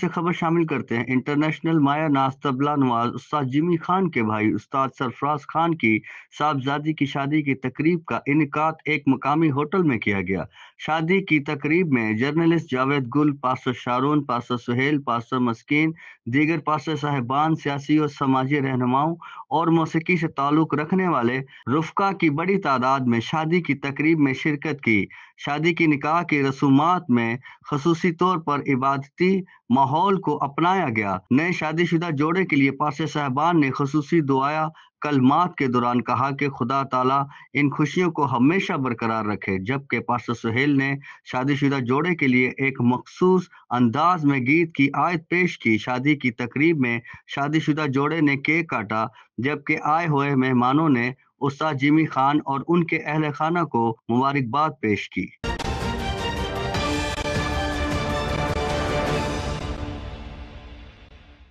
سے خبر شامل کرتے ہیں انٹرنیشنل مایا ناز استاد جمی خان کے بھائی استاد سرفراز خان کی کی شادی کی تقریب کا انعقاد ایک مقامی میں کیا گیا شادی کی تقریب میں جرنلسٹ جاوید گل پاسو شارون پاسو سہیل پاسو مسکین دیگر پاسو صاحبان سیاسی اور سماجی رہنماؤں اور موسیقی سے تعلق رکھنے والے رفقا کی بڑی تعداد میں شادی کی تقریب میں شرکت کی شادی کی نکاح کی رسومات میں خصوصی طور پر عبادتی ماحول کو اپنایا گیا نئے شادی شدہ جوڑے کے لیے پاس صاحبان نے خصوصی دعایا کل مات کے دوران کہا کہ خدا تعالیٰ ان خوشیوں کو ہمیشہ برقرار رکھے جبکہ سہیل نے شادی شدہ جوڑے کے لیے ایک مخصوص انداز میں گیت کی آیت پیش کی شادی کی تقریب میں شادی شدہ جوڑے نے کیک کاٹا جبکہ آئے ہوئے مہمانوں نے استاد جیمی خان اور ان کے اہل خانہ کو مبارکباد پیش کی